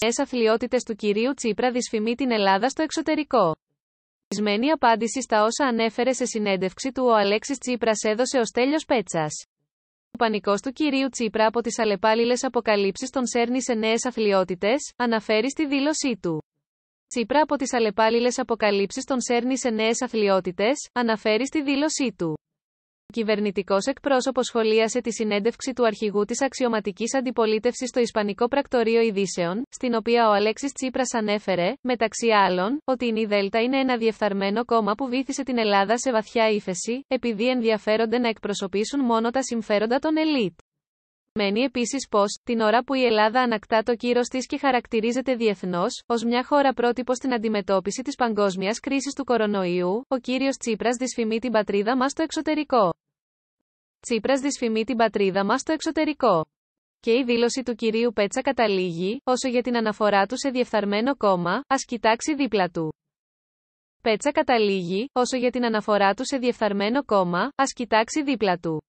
Ποιες αθλειότητες του κυρίου Τσίπρα δυσφημεί την Ελλάδα στο εξωτερικό. Ορισμένη απάντηση στα όσα ανέφερε σε συνέντευξη του ο Αλέξης Τσίπρας έδωσε ο Στέλιος Πέτσας. Ο πανικός του κυρίου Τσίπρα από τις αλλεπάλληλες αποκαλύψεις τον σέρνει σε νέες αθλειότητες, αναφέρει στη δήλωσή του. Τσίπρα από τις αλλεπάλληλες αποκαλύψεις τον σέρνει σε νέες αναφέρει στη δήλωσή του. Κυβερνητικός εκπρόσωπος σχολίασε τη συνέντευξη του αρχηγού της αξιωματικής αντιπολίτευσης στο Ισπανικό Πρακτορείο Ειδήσεων, στην οποία ο Αλέξης Τσίπρας ανέφερε, μεταξύ άλλων, ότι η ΝΙΔΕΛΤΑ είναι ένα διεφθαρμένο κόμμα που βήθησε την Ελλάδα σε βαθιά ύφεση, επειδή ενδιαφέρονται να εκπροσωπήσουν μόνο τα συμφέροντα των ελίτ. Σημαίνει επίσης πως, την ώρα που η Ελλάδα ανακτά το κύρος της και χαρακτηρίζεται διεθνώς, ως μια χώρα πρότυπο στην αντιμετώπιση της παγκόσμιας κρίσης του κορονοϊού, ο κύριος Τσίπρας δυσφημεί την πατρίδα μας στο εξωτερικό. Τσίπρας δυσφημεί την πατρίδα μας στο εξωτερικό. Και η δήλωση του κυρίου Πέτσα καταλήγει, όσο για την αναφορά του σε διεφθαρμένο κόμμα, ας κοιτάξει δίπλα του. Πέτσα καταλήγει, όσο για την αναφορά του σε διεφθαρμένο κόμμα, ας κοιτάξει δίπλα του.